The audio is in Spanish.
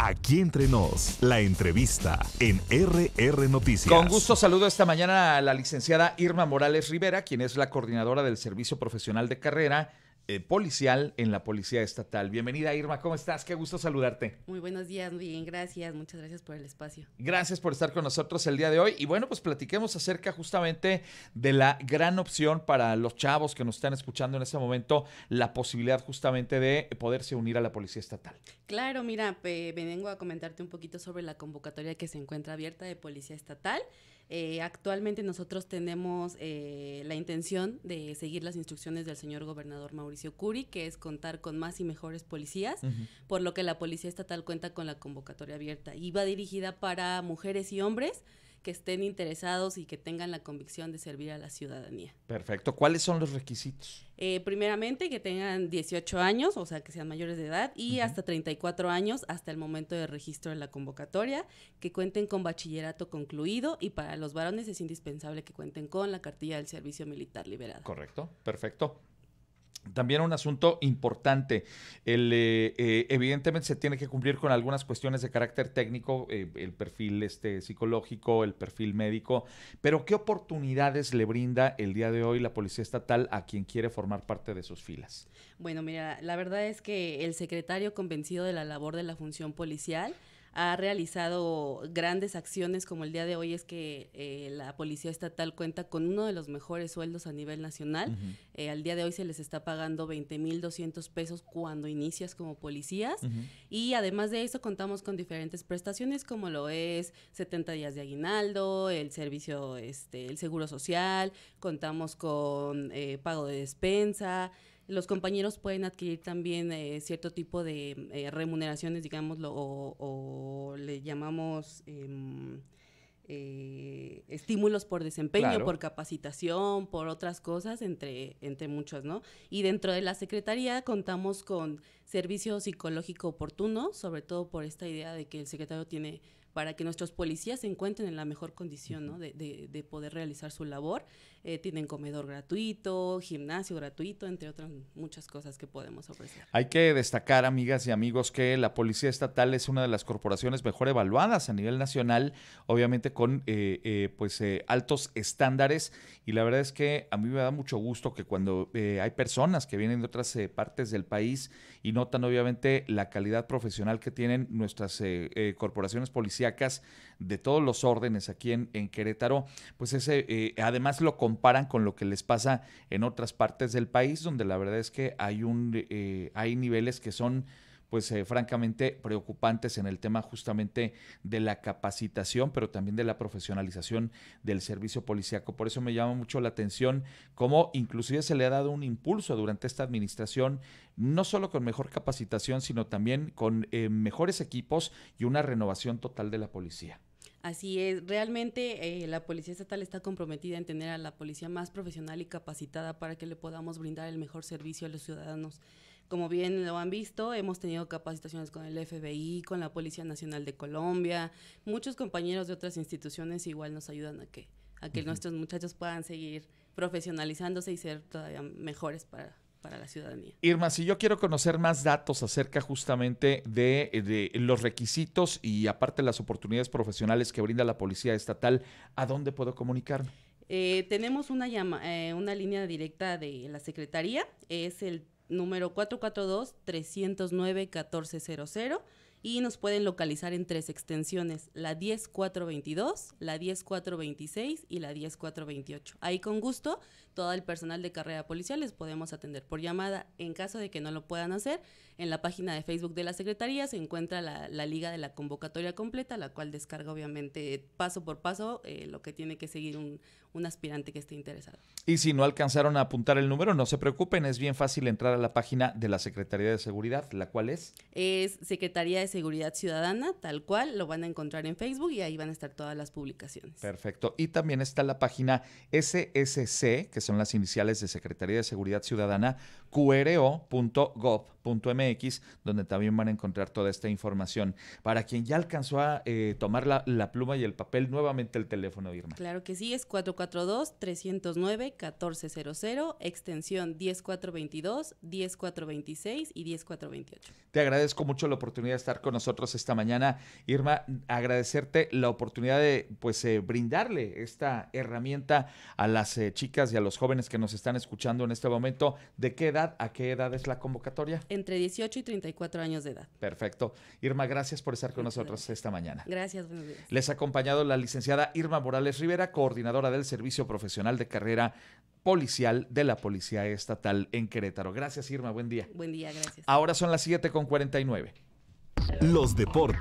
Aquí entre nos, la entrevista en RR Noticias. Con gusto saludo esta mañana a la licenciada Irma Morales Rivera, quien es la coordinadora del Servicio Profesional de Carrera eh, policial en la Policía Estatal. Bienvenida Irma, ¿cómo estás? Qué gusto saludarte. Muy buenos días, bien, gracias, muchas gracias por el espacio. Gracias por estar con nosotros el día de hoy y bueno, pues platiquemos acerca justamente de la gran opción para los chavos que nos están escuchando en este momento, la posibilidad justamente de poderse unir a la Policía Estatal. Claro, mira, me vengo a comentarte un poquito sobre la convocatoria que se encuentra abierta de Policía Estatal. Eh, actualmente nosotros tenemos eh, la intención de seguir las instrucciones del señor gobernador Mauricio que es contar con más y mejores policías, por lo que la Policía Estatal cuenta con la convocatoria abierta y va dirigida para mujeres y hombres que estén interesados y que tengan la convicción de servir a la ciudadanía. Perfecto. ¿Cuáles son los requisitos? Eh, primeramente, que tengan 18 años, o sea, que sean mayores de edad, y hasta 34 años hasta el momento de registro de la convocatoria, que cuenten con bachillerato concluido y para los varones es indispensable que cuenten con la cartilla del servicio militar liberado. Correcto, perfecto. También un asunto importante, el, eh, eh, evidentemente se tiene que cumplir con algunas cuestiones de carácter técnico, eh, el perfil este, psicológico, el perfil médico, pero ¿qué oportunidades le brinda el día de hoy la Policía Estatal a quien quiere formar parte de sus filas? Bueno, mira, la verdad es que el secretario convencido de la labor de la función policial, ha realizado grandes acciones como el día de hoy es que eh, la Policía Estatal cuenta con uno de los mejores sueldos a nivel nacional. Eh, al día de hoy se les está pagando 20.200 pesos cuando inicias como policías. Y además de eso contamos con diferentes prestaciones como lo es 70 días de aguinaldo, el servicio, este, el seguro social, contamos con eh, pago de despensa los compañeros pueden adquirir también eh, cierto tipo de eh, remuneraciones, digámoslo, o, le llamamos em, eh, estímulos por desempeño, por capacitación, por otras cosas, entre, entre muchos, ¿no? Y dentro de la Secretaría contamos con servicio psicológico oportuno, sobre todo por esta idea de que el secretario tiene para que nuestros policías se encuentren en la mejor condición ¿no? de, de, poder realizar su labor. Eh, tienen comedor gratuito, gimnasio gratuito, entre otras muchas cosas que podemos ofrecer. Hay que destacar, amigas y amigos, que la Policía Estatal es una de las corporaciones mejor evaluadas a nivel nacional, obviamente con eh, eh, pues, altos estándares. Y la verdad es que a mí me da mucho gusto que cuando hay personas que vienen de otras partes del país y no notan obviamente la calidad profesional que tienen nuestras eh, eh, corporaciones policíacas de todos los órdenes aquí en, Querétaro, pues ese, eh, además lo comparan con lo que les pasa en otras partes del país, donde la verdad es que hay, un, hay niveles que son pues eh, francamente preocupantes en el tema justamente de la capacitación, pero también de la profesionalización del servicio policíaco. Por eso me llama mucho la atención cómo inclusive se le ha dado un impulso durante esta administración, no solo con mejor capacitación, sino también con eh, mejores equipos y una renovación total de la policía. Así es, realmente eh, la Policía Estatal está comprometida en tener a la policía más profesional y capacitada para que le podamos brindar el mejor servicio a los ciudadanos. Como bien lo han visto, hemos tenido capacitaciones con el FBI, con la Policía Nacional de Colombia, muchos compañeros de otras instituciones igual nos ayudan a que, a que nuestros muchachos puedan seguir profesionalizándose y ser todavía mejores para, la ciudadanía. Irma, si yo quiero conocer más datos acerca justamente de, de, los requisitos y aparte las oportunidades profesionales que brinda la Policía Estatal, ¿a dónde puedo comunicarme? Eh, tenemos una, llama, eh, una línea directa de la Secretaría, es el número 442-309-1400 y nos pueden localizar en tres extensiones, la 10422, la 10426 y la 10428. Ahí con gusto, todo el personal de carrera policial les podemos atender por llamada. En caso de que no lo puedan hacer, en la página de Facebook de la Secretaría se encuentra la, la liga de la convocatoria completa, la cual descarga obviamente paso por paso eh, lo que tiene que seguir un, un aspirante que esté interesado. Y si no alcanzaron a apuntar el número, no se preocupen, es bien fácil entrar a la página de la Secretaría de Seguridad, la cual es... Es Secretaría de Seguridad Ciudadana, tal cual, lo van a encontrar en Facebook y ahí van a estar todas las publicaciones. Perfecto. Y también está la página SSC, que son las iniciales de Secretaría de Seguridad Ciudadana, qro.gov.mx, donde también van a encontrar toda esta información. Para quien ya alcanzó a eh, tomar la, pluma y el papel, nuevamente el teléfono, Irma. Claro que sí, es 442-309-1400, extensión 10422, 10426 y 10428. Te agradezco mucho la oportunidad de estar con nosotros esta mañana. Irma, agradecerte la oportunidad de pues eh, brindarle esta herramienta a las eh, chicas y a los jóvenes que nos están escuchando en este momento. ¿De qué edad a qué edad es la convocatoria? Entre 18 y 34 años de edad. Perfecto. Irma, gracias por estar con nosotros esta mañana. Gracias, Les ha acompañado la licenciada Irma Morales Rivera, coordinadora del Servicio Profesional de Carrera policial de la Policía Estatal en Querétaro. Gracias, Irma. Buen día. Buen día, gracias. Ahora son las 7 con 49. Los deportes.